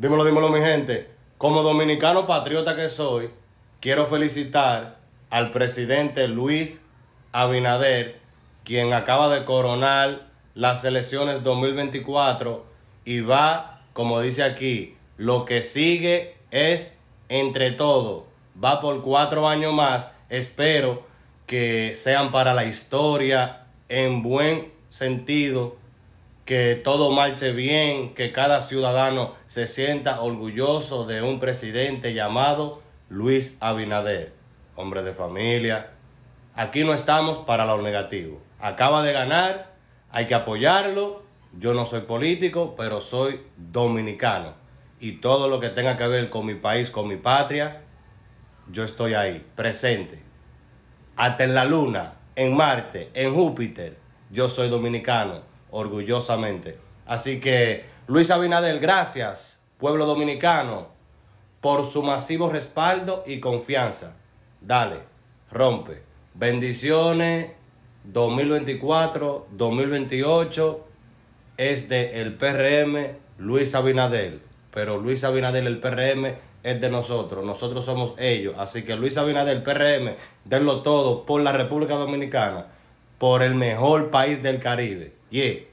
Dímelo, dímelo, mi gente. Como dominicano patriota que soy, quiero felicitar al presidente Luis Abinader, quien acaba de coronar las elecciones 2024 y va, como dice aquí, lo que sigue es entre todo. Va por cuatro años más. Espero que sean para la historia en buen sentido que todo marche bien, que cada ciudadano se sienta orgulloso de un presidente llamado Luis Abinader, hombre de familia. Aquí no estamos para lo negativo. Acaba de ganar, hay que apoyarlo. Yo no soy político, pero soy dominicano. Y todo lo que tenga que ver con mi país, con mi patria, yo estoy ahí, presente. Hasta en la luna, en Marte, en Júpiter, yo soy dominicano orgullosamente. Así que, Luis Abinadel, gracias, pueblo dominicano, por su masivo respaldo y confianza. Dale, rompe. Bendiciones 2024-2028 es de el PRM Luis Abinadel. pero Luis Abinadel, el PRM es de nosotros, nosotros somos ellos, así que Luis Abinadel, PRM, denlo todo por la República Dominicana, por el mejor país del Caribe. Yeah.